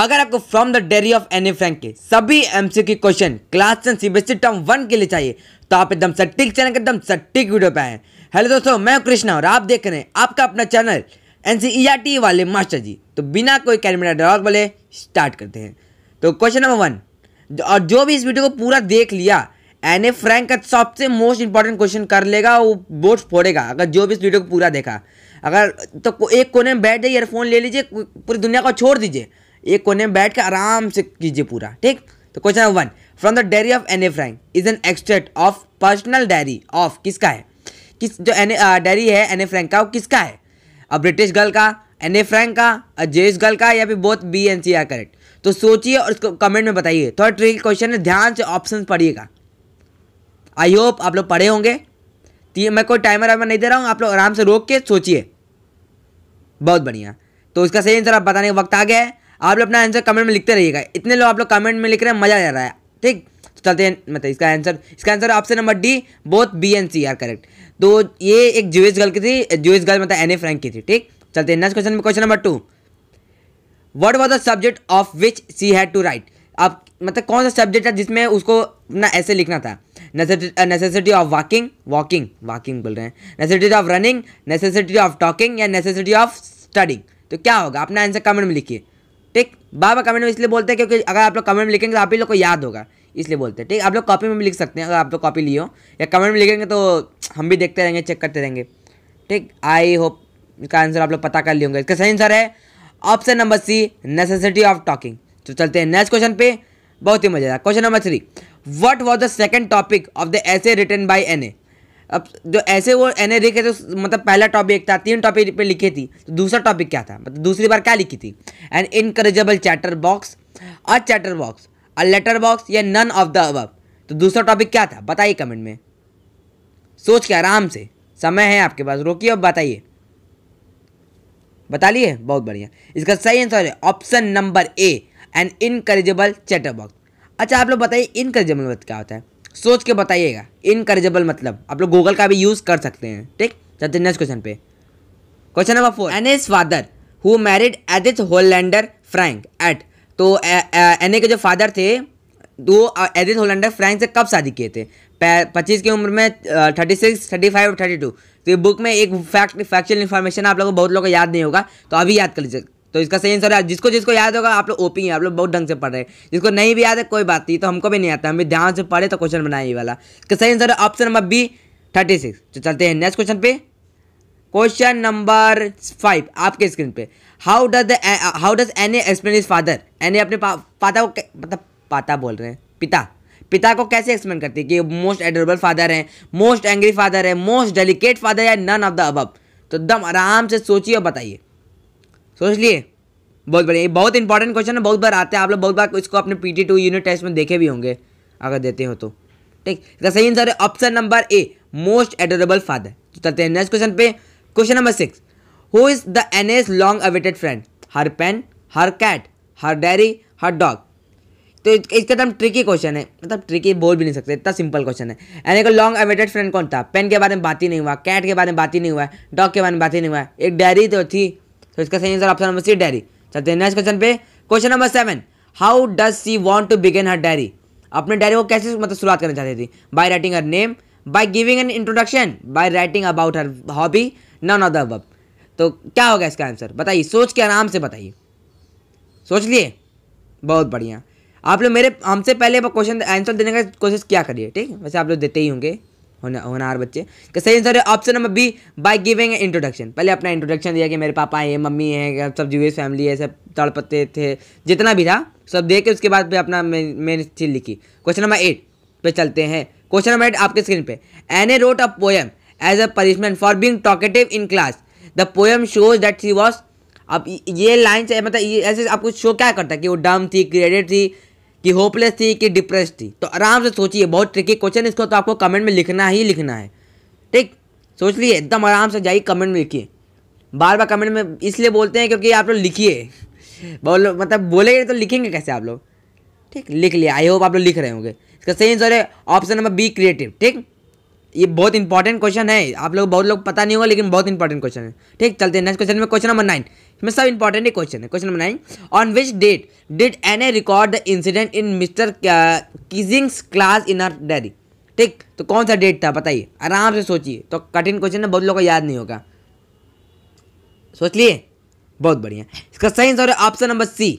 अगर आपको from the diary of any Frank के सभी एमसीक्यू के question class ten CBSE term one के लिए चाहिए तो आप एकदम सटीक चैनल के एकदम सटीक वीडियो पे आए हेलो दोस्तों मैं हूं कृष्णा और आप देख रहे हैं आपका अपना चैनल एन e वाले मास्टर जी तो बिना कोई कैलमेटा डॉग वाले स्टार्ट करते हैं तो क्वेश्चन नंबर वन और जो भी इस वीडियो को पूरा देख लिया एन फ्रैंक का सबसे मोस्ट इंपॉर्टेंट क्वेश्चन कर लेगा वो बोर्ड फोड़ेगा अगर जो भी इस वीडियो को पूरा देखा अगर तो एक कोने में बैठ जाइए ईयरफोन ले लीजिए पूरी दुनिया को छोड़ दीजिए एक कोने में बैठ कर आराम से कीजिए पूरा ठीक तो question number one from the diary of Anne Frank is an extract of personal diary of किसका है किस जो एन डायरी है एन ए फ्रैंक का वो किसका है अब ब्रिटिश गर्ल का एन ए फ्रैंक का जेस गर्ल का या फिर both B and C are correct तो सोचिए और उसको कमेंट में बताइए थोड़ा ट्रिक क्वेश्चन है ध्यान से ऑप्शन पढ़िएगा आई होप आप लोग पढ़े होंगे मैं कोई टाइमर वाइमर नहीं दे रहा हूँ आप लोग आराम से रोक के सोचिए बहुत बढ़िया तो इसका सही आंसर आप बताने का वक्त आ गया है आप लोग अपना आंसर कमेंट में लिखते रहिएगा इतने लोग आप लोग कमेंट में लिख रहे हैं मज़ा आ रहा है ठीक तो चलते हैं मतलब इसका आंसर इसका answer option number D both B and C are correct तो ये एक जुएस गर्ल की थी जूस गर्ल मतलब एन ए फ्रैंक की थी ठीक चलते हैं नेक्स्ट क्वेश्चन में question number two what was the subject of which she had to write आप मतलब कौन सा सब्जेक्ट है जिसमें उसको अपना ऐसे लिखना था necessity of walking walking walking बोल रहे हैं necessity of running necessity of talking या नेसेसिटी ऑफ स्टडिंग तो क्या होगा अपना आंसर कमेंट में लिखिए ठीक बाबा कमेंट में इसलिए बोलते हैं क्योंकि अगर आप लोग कमेंट में लिखेंगे तो आप ही लोग को याद होगा इसलिए बोलते हैं ठीक आप लोग कॉपी में भी लिख सकते हैं अगर आप लोग कॉपी लियो या कमेंट में लिखेंगे तो हम भी देखते रहेंगे चेक करते रहेंगे ठीक आई होप इसका आंसर आप लोग पता कर लिए होंगे इसका सही आंसर है option number C necessity of talking तो चलते हैं नेक्स्ट क्वेश्चन पे बहुत ही मजेदार question number three what was the second topic of the essay written by Anne अब जो ऐसे वो एन देखे तो मतलब पहला टॉपिक था तीन टॉपिक पे लिखी थी तो दूसरा टॉपिक क्या था मतलब दूसरी बार क्या लिखी थी an incredible chatterbox a chatterbox a letter box या नन ऑफ द अब तो दूसरा टॉपिक क्या था बताइए कमेंट में सोच के आराम से समय है आपके पास रोकिए अब बताइए बता लिए बहुत बढ़िया इसका सही आंसर है option number A an incredible chatterbox अच्छा आप लोग बताइए इनकरेजेबल क्या होता है सोच के बताइएगा इनकरेजेबल मतलब आप लोग गूगल का भी यूज़ कर सकते हैं ठीक चलते नेक्स्ट क्वेश्चन पे question number four Anne's father who married Edith Hollander Frank at तो एन ए के जो फादर थे दो एडिथ होलैंडर फ्रैंक से कब शादी किए थे पच्चीस की उम्र में thirty six thirty five thirty two तो ये बुक में एक फैक्ट फैक्चुअल इन्फॉर्मेशन आप लोगों को बहुत लोगों को याद नहीं होगा तो अभी याद कर लीजिए तो इसका सही आंसर है जिसको जिसको याद होगा आप लोग ओपी है आप लोग बहुत ढंग से पढ़ रहे हैं जिसको नहीं भी याद है कोई बात नहीं तो हमको भी नहीं आता हम भी ध्यान से पढ़े तो क्वेश्चन बनाए ये वाला इसका सही आंसर है option number B thirty six तो चलते हैं नेक्स्ट क्वेश्चन पे क्वेश्चन नंबर फाइव आपके स्क्रीन पे how does how does Anne explain is father Anne अपने पाता को मतलब पाता बोल रहे हैं पिता पिता को कैसे एक्सप्लेन करती है कि मोस्ट एडोरेबल फादर हैं मोस्ट एंग्री फादर है मोस्ट डेलिकेट फादर है नन ऑफ द अब तो एकदम आराम से सोचिए और बताइए सोच लिए बहुत बढ़िया बहुत इंपॉर्टेंट क्वेश्चन है बहुत बार आते हैं आप लोग बहुत बार इसको अपने P T two unit test में देखे भी होंगे अगर देते हो तो ठीक इसका तो सही आंसर है option number A most adorable father तो चलते हैं नेक्स्ट क्वेश्चन पे question number six who is the Anne's long awaited friend her pen her cat her diary her dog तो इसका एकदम ट्रिकी क्वेश्चन है मतलब ट्रिकी बोल भी नहीं सकते इतना सिंपल क्वेश्चन है यानी कि लॉन्ग अवेटेड फ्रेंड कौन था पेन के बारे में बात ही नहीं हुआ कैट के बारे में बात ही नहीं हुआ डॉग के बारे में बात ही नहीं हुआ एक डायरी तो थी तो इसका सही answer option number C diary चलते हैं नेक्स्ट क्वेश्चन पे question number seven how does she want to begin her diary अपने डायरी को कैसे मतलब शुरुआत करना चाहती थी by writing her name by giving an introduction by writing about her hobby none of the अब तो क्या होगा इसका आंसर बताइए सोच के आराम से बताइए सोच लिए बहुत बढ़िया आप लोग मेरे हमसे पहले क्वेश्चन आंसर देने का कोशिश क्या करिए ठीक है वैसे आप लोग देते ही होंगे होने होनहार बच्चे का सही आंसर है option number B by giving introduction पहले अपना इंट्रोडक्शन दिया कि मेरे पापा हैं मम्मी हैं सब जूस फैमिली है सब तड़पते थे जितना भी था सब देख के उसके बाद पे अपना मैंने चीज लिखी क्वेश्चन नंबर एट पे चलते हैं क्वेश्चन नंबर एट आपके स्क्रीन पे Anne wrote a poem as a punishment for being talkative in class the poem shows that she was अब ये लाइन से मतलब ये ऐसे आपको शो क्या करता है कि वो डम थी क्रिएटेड थी कि होपलेस थी कि डिप्रेस थी तो आराम से सोचिए बहुत ट्रिकी क्वेश्चन इसको तो आपको कमेंट में लिखना ही लिखना है ठीक सोच लिए एकदम आराम से जाइए कमेंट में लिखिए बार बार कमेंट में इसलिए बोलते हैं क्योंकि आप लोग लिखिए बोलो मतलब बोलेंगे तो लिखेंगे कैसे आप लोग ठीक लिख लिया आई होप आप लोग लिख रहे होंगे इसका सही आंसर है ऑप्शन नंबर बी क्रिएटिव ठीक ये बहुत इंपॉर्टेंट क्वेश्चन है आप लोग बहुत लोग पता नहीं होगा लेकिन बहुत इंपॉर्टेंट क्वेश्चन है ठीक चलते हैं नेक्स्ट क्वेश्चन में क्वेश्चन नंबर नाइन इसमें सब इंपॉर्टेंट ही क्वेश्चन है question number nine on which date did Anne record the incident in Mr Keesing's class in her diary ठीक तो कौन सा डेट था बताइए आराम से सोचिए तो कठिन क्वेश्चन है बहुत लोगों को याद नहीं होगा सोच लिए बहुत बढ़िया इसका सही आंसर है option number C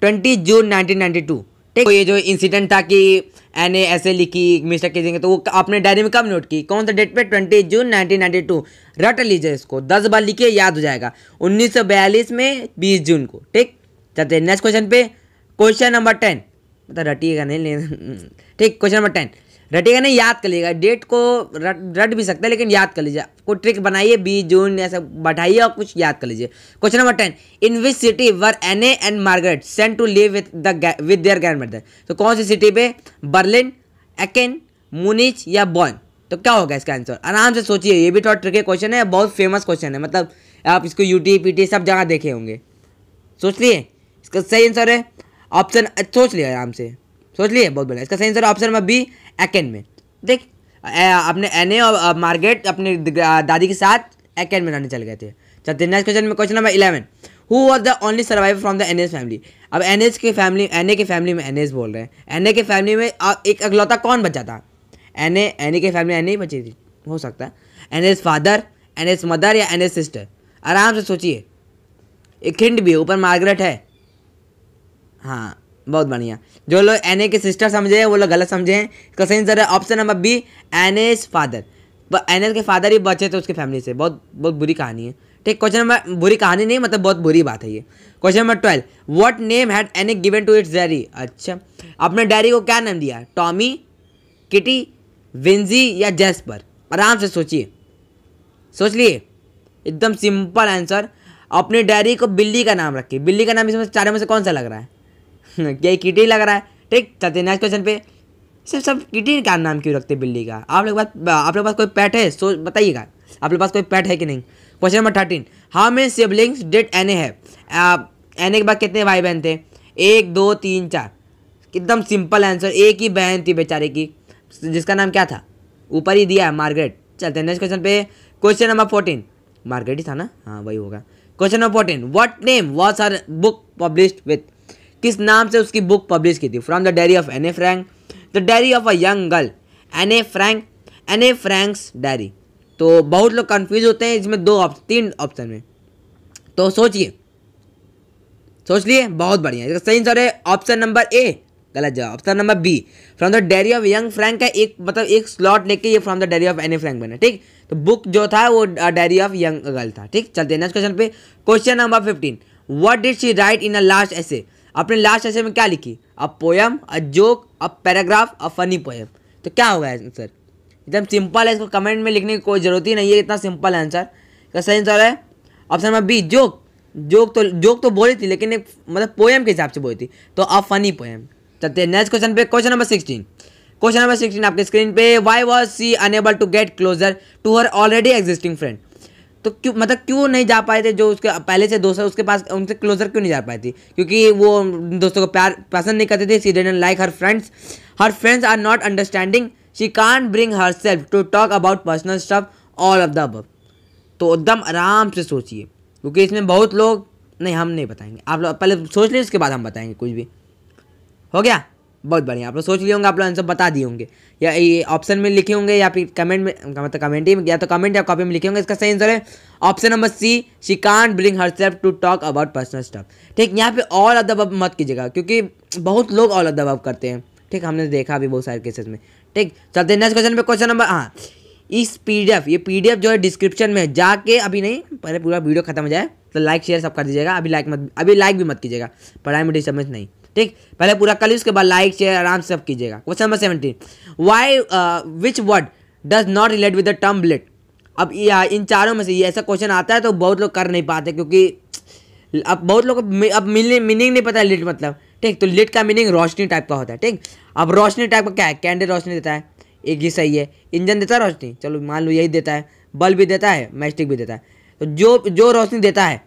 twenty June nineteen ninety two तो ये जो इंसिडेंट था कि एन ए ऐसे लिखी मिस्टर केजिंग तो वो आपने डायरी में कब नोट की कौन सा डेट पे ट्वेंटी जून 1992 रट लीजिए इसको दस बार लिखिए याद हो जाएगा 1942 में 20 जून को ठीक चलते नेक्स्ट क्वेश्चन पे क्वेश्चन नंबर टेन मतलब रटिएगा नहीं ठीक क्वेश्चन नंबर टेन रटेगा नहीं याद कर लीजिएगा डेट को रट रट भी सकते हैं लेकिन याद कर लीजिए कोई ट्रिक बनाइए बीस जून ऐसा बढ़ाइए और कुछ याद कर लीजिए question number ten in which city were Anne and Margaret sent to live with the with their grand mother तो कौन सी सिटी पे बर्लिन एकेन मुनिच या बॉन तो क्या होगा इसका आंसर आराम से सोचिए ये भी थोड़ा ट्रिकी क्वेश्चन है बहुत फेमस क्वेश्चन है मतलब आप इसको यू टी पी टी सब जगह देखे होंगे सोच लिए इसका सही आंसर है ऑप्शन सोच लिया आराम से सोच लिए बहुत बढ़िया इसका सही आंसर ऑप्शन नंबर बी एकेन में देख अपने एने और मार्गेट अपने दादी के साथ एकेन में रहने चले गए थे चलते नेक्स्ट क्वेश्चन में question number eleven who was the only survivor from the Anne family अब एन के फैमिली एन ए के फैमिली में एन बोल रहे हैं एन ए के फैमिली में एक अगलौता कौन बचा था एन ए एन ए के फैमिली एन ए ही बची थी हो सकता है Anne's father Anne's mother या एन एस सिस्टर आराम से सोचिए एक खिंड भी है ऊपर मार्गरेट है हाँ बहुत बढ़िया जो लोग एन के सिस्टर समझे हैं वो लोग गलत समझे हैं इसका सही आंसर है option number B Anne's father Anne के फादर ही बचे थे तो उसके फैमिली से बहुत बहुत बुरी कहानी है ठीक क्वेश्चन नंबर बुरी कहानी नहीं मतलब बहुत बुरी बात है ये question number twelve what name had Anne given to its diary अच्छा अपने डायरी को क्या नाम दिया टॉमी किटी विंजी या जैस्पर आराम से सोचिए सोच लिए एकदम सिंपल आंसर अपनी डायरी को बिल्ली का नाम रखिए बिल्ली का नाम इसमें चारों में से कौन सा लग रहा है ये कीटी लग रहा है ठीक चलते नेक्स्ट क्वेश्चन पे सिर्फ सब कीटी का नाम क्यों रखते बिल्ली का आप लोग पास आप लोग पास कोई पैट है सो बताइएगा आप लोग पास कोई पैट है कि नहीं question number thirteen how many siblings did Anne है एन ए के बाद कितने भाई बहन थे एक दो तीन चार एकदम सिंपल आंसर एक ही बहन थी बेचारे की जिसका नाम क्या था ऊपर ही दिया है मार्गरेट चलते हैं नेक्स्ट क्वेश्चन पे क्वेश्चन नंबर फोर्टीन मार्गरेट ही था ना हाँ वही होगा question number fourteen what name was her book published with किस नाम से उसकी बुक पब्लिश की थी from the diary of Anne Frank the diary of a young girl Anne Frank Anne Frank's diary तो बहुत लोग confuse होते हैं इसमें दो ऑप्शन तीन ऑप्शन में तो सोचिए सोच लिए बहुत बढ़िया इसका सही आंसर है ऑप्शन नंबर ए गलत जवाब option number B from the diary of young Frank का एक मतलब एक स्लॉट लेके ये from the diary of any Frank बना ठीक तो बुक जो था वो डायरी ऑफ यंग गर्ल था ठीक चलते हैं नेक्स्ट क्वेश्चन पे question number fifteen what did she write in a last essay आपने लास्ट ऐसे में क्या लिखी अब poem a joke a paragraph a funny poem तो क्या होगा आंसर एकदम सिंपल है इसको कमेंट में लिखने की कोई ज़रूरत ही नहीं है इतना सिंपल है आंसर का सही आंसर है option number B joke joke तो जोक तो बोली थी लेकिन एक मतलब पोएम के हिसाब से बोली थी तो अ फनी पोएम चलते हैं नेक्स्ट क्वेश्चन पे question number sixteen question number sixteen आपके स्क्रीन पे why was she unable to get closer to her already existing friend तो क्यों मतलब क्यों नहीं जा पाए थे जो उसके पहले से दोस्त उसके पास उनसे क्लोजर क्यों नहीं जा पाई थी क्योंकि वो दोस्तों को प्यार पसंद नहीं करते थे she didn't like her friends her friends are not understanding she can't bring herself to talk about personal stuff all of the अब तो एकदम आराम से सोचिए क्योंकि इसमें बहुत लोग नहीं हम नहीं बताएंगे आप लोग पहले सोच लें उसके बाद हम बताएंगे कुछ भी हो गया बहुत बढ़िया आप लोग सोच लिए होंगे आप लोग आंसर बता दिए होंगे या ये ऑप्शन में लिखे होंगे या फिर कमेंट में मतलब कमेंट ही या तो कमेंट या कॉपी में लिखे होंगे इसका सही आंसर है option number C she can't bring herself to talk about personal stuff ठीक यहाँ पे ऑल अदब मत कीजिएगा क्योंकि बहुत लोग ऑल अदब करते हैं ठीक हमने देखा अभी बहुत सारे केसेस में ठीक चलते नेक्स्ट क्वेश्चन पे क्वेश्चन नंबर हाँ इस पीडीएफ ये पीडीएफ जो है डिस्क्रिप्शन में है जाके अभी नहीं पहले पूरा वीडियो खत्म हो जाए तो लाइक शेयर सब कर दीजिएगा अभी लाइक मत अभी लाइक भी मत कीजिएगा पढ़ाई में डिस्टर्बेंस नहीं ठीक पहले पूरा कर उसके बाद लाइक शेयर आराम से सब कीजिएगा question number seventeen why which word does not relate with the term ब्लेट अब हाँ, इन चारों में से ये ऐसा क्वेश्चन आता है तो बहुत लोग कर नहीं पाते क्योंकि अब बहुत लोग अब मीनिंग नहीं पता लिट मतलब ठीक तो लिट का मीनिंग रोशनी टाइप का होता है ठीक अब रोशनी टाइप का क्या है कैंडल रोशनी देता है एक ही सही है इंजन देता है रोशनी चलो मान लो यही देता है बल्ब भी देता है मैस्टिक भी देता है तो जो जो रोशनी देता है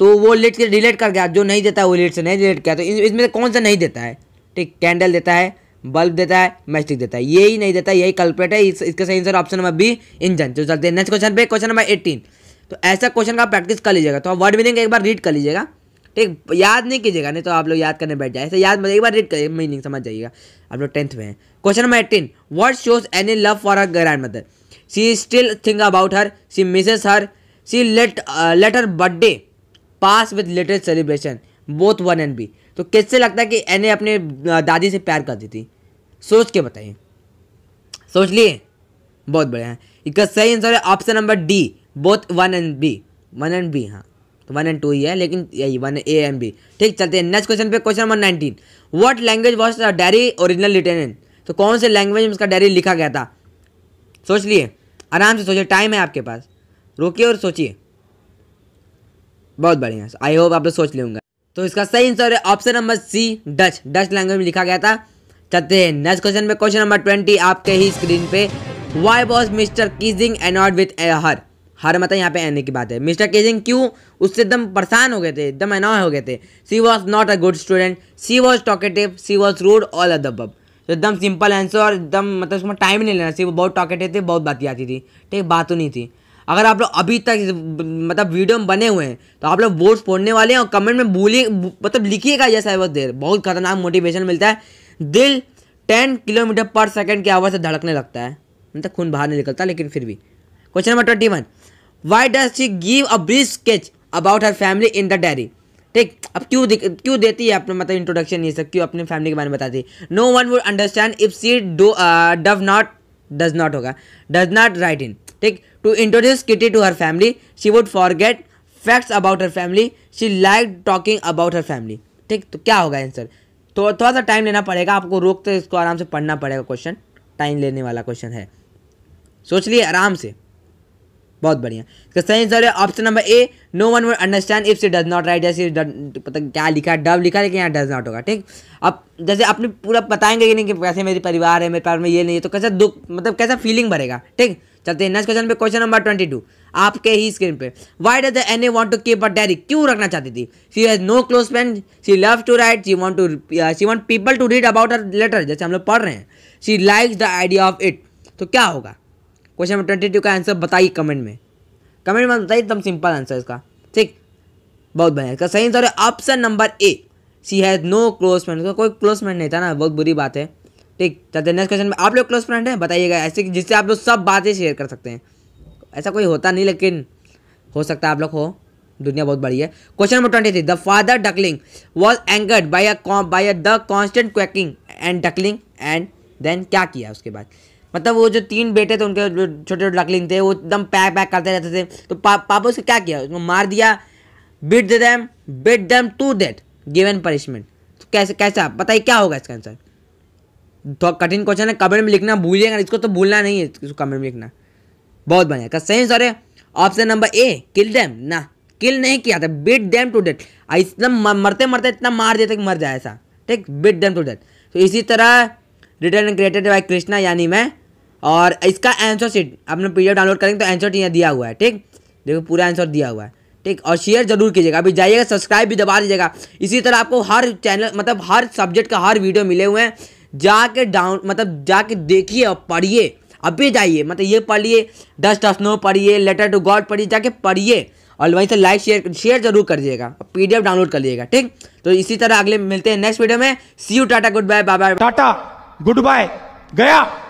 तो वो लेट के डिलीट कर गया जो नहीं देता है वो लेट से नहीं डिलीट किया तो इसमें से कौन सा नहीं देता है ठीक कैंडल देता है बल्ब देता है मैस्टिक देता है यही नहीं देता यही कल्परेट है इस, इसका सही answer option number B engine जो चलते हैं नेक्स्ट क्वेश्चन पे क्वेश्चन नंबर एटीन तो ऐसा क्वेश्चन का प्रैक्टिस कर लीजिएगा तो आप वर्ड मीनिंग एक बार रीड कर लीजिएगा ठीक याद नहीं कीजिएगा नहीं तो आप लोग याद करने बैठ जाए ऐसे याद मत एक बार रीड करिए मीनिंग समझ जाइएगा आप लोग टेंथ में question number eighteen word shows any love for her grandmother she still think about her she misses her she let letter birthday pass with latest celebration both one and B तो किससे लगता है कि एने अपने दादी से प्यार कर दी थी सोच के बताइए सोच लिए बहुत बढ़िया है इसका सही आंसर है option number D both one and B one and B हाँ तो वन एंड टू ही है लेकिन यही वन ए एंड बी ठीक चलते हैं नेक्स्ट क्वेश्चन पे question number nineteen what language was diary original written तो कौन से लैंग्वेज में उसका डायरी लिखा गया था सोच लिए आराम से सोचिए टाइम है आपके पास रोकिए और सोचिए बहुत बढ़िया आई होप आप लोग सोच लेंगे तो इसका सही आंसर है option number C Dutch Dutch language में लिखा गया था चलते हैं नेक्स्ट क्वेश्चन में क्वेश्चन नंबर ट्वेंटी आपके ही स्क्रीन पे why was Mr Keesing annoyed with a her her मतलब यहाँ पे आने की बात है मिस्टर किजिंग क्यों उससे एकदम परेशान हो गए थे एकदम एनॉय हो गए थे she was not a good student she was talkative she was rude all a दब एकदम सिंपल आंसर एकदम मतलब उसमें टाइम नहीं लेना सी वो बहुत टॉकेटिव थे बहुत बात आती थी ठीक बात तो नहीं थी अगर आप लोग अभी तक मतलब वीडियो में बने हुए हैं तो आप लोग वोट फोड़ने वाले हैं और कमेंट में बोलिए मतलब लिखिएगा जैसा है वो देर बहुत खतरनाक मोटिवेशन मिलता है दिल टेन किलोमीटर पर सेकेंड की आवाज़ से धड़कने लगता है मतलब खून बाहर नहीं निकलता लेकिन फिर भी question number twenty one why does she give a brief sketch about her family in the diary ठीक अब क्यों क्यों देती है अपने मतलब इंट्रोडक्शन ये सब क्यों अपने फैमिली के बारे में बताती है no one would understand if she do डव नॉट डज नॉट होगा डज नॉट राइट इन ठीक To introduce Kitty to her family, she would forget facts about her family she like talking about her family ठीक तो क्या होगा answer तो थोड़ा सा टाइम लेना पड़ेगा आपको रोकते इसको आराम से पढ़ना पड़ेगा क्वेश्चन टाइम लेने वाला क्वेश्चन है सोच लिए आराम से बहुत बढ़िया इसका सही आंसर है option number A no one would understand if she does not write जैसे पता क्या लिखा है डब लिखा है लेकिन यहाँ डज नॉट होगा ठीक अब जैसे अपने पूरा बताएंगे कि नहीं कि कैसे मेरी परिवार है मेरे परिवार में ये नहीं है तो कैसा दुख मतलब कैसा फीलिंग भरेगा ठीक चलते हैं नेक्स्ट क्वेश्चन पे क्वेश्चन नंबर ट्वेंटी टू आपके ही स्क्रीन पे why does Anne want to keep a diary क्यों रखना चाहती थी she has no close friend she love to write she want to she want people to read about her letter जैसे हम लोग पढ़ रहे हैं she likes the idea of it तो क्या होगा क्वेश्चन नंबर ट्वेंटी टू का आंसर बताइए कमेंट में कमेंट में बताइए एकदम सिंपल आंसर इसका ठीक बहुत बढ़िया इसका सही आंसर है option number A she has no close friend उसका कोई क्लोज फ्रेंड नहीं था ना बहुत बुरी बात है ठीक चलते नेक्स्ट क्वेश्चन में आप लोग क्लोज फ्रेंड हैं बताइएगा ऐसे कि जिससे आप लोग सब बातें शेयर कर सकते हैं ऐसा कोई होता नहीं लेकिन हो सकता है आप लोग हो दुनिया बहुत बड़ी है question number twenty three the father duckling was angered by a by a the constant quacking and duckling and then क्या किया उसके बाद मतलब वो जो तीन बेटे थे उनके जो छोटे छोटे डकलिंग थे वो एकदम पैक पैक करते रहते थे तो पा, पापा उसको क्या किया उसको मार दिया bit them bit them to death given punishment तो कैसे कैसा बताइए क्या होगा इसका आंसर तो कठिन क्वेश्चन है कमेंट में लिखना भूलिएगा इसको तो भूलना नहीं है इसको कमेंट में लिखना बहुत बढ़िया का सही sir option number A kill them ना किल नहीं किया था बिट डैम टू डेट इतना मरते मरते इतना मार देते कि मर जाए ऐसा ठीक बिट डैम टू डेट तो इसी तरह रिटर्न क्रिएटेड बाई कृष्णा यानी मैं और इसका आंसर शीट आपने पीडीएफ डाउनलोड करेंगे तो आंसर यहाँ दिया हुआ है ठीक देखो पूरा आंसर दिया हुआ है ठीक और शेयर जरूर कीजिएगा अभी जाइएगा सब्सक्राइब भी दबा दीजिएगा इसी तरह आपको हर चैनल मतलब हर सब्जेक्ट का हर वीडियो मिले हुए हैं जाके डाउन मतलब जाके देखिए और पढ़िए अभी जाइए मतलब ये पढ़िए डस्ट ऑफ स्नो पढ़िए लेटर टू गॉड पढ़िए जाके पढ़िए और वहीं से लाइक शेयर शेयर जरूर कर दिएगा पी डाउनलोड कर लीजिएगा ठीक तो इसी तरह अगले मिलते हैं नेक्स्ट वीडियो में see you tata good bye bye tata good bye गया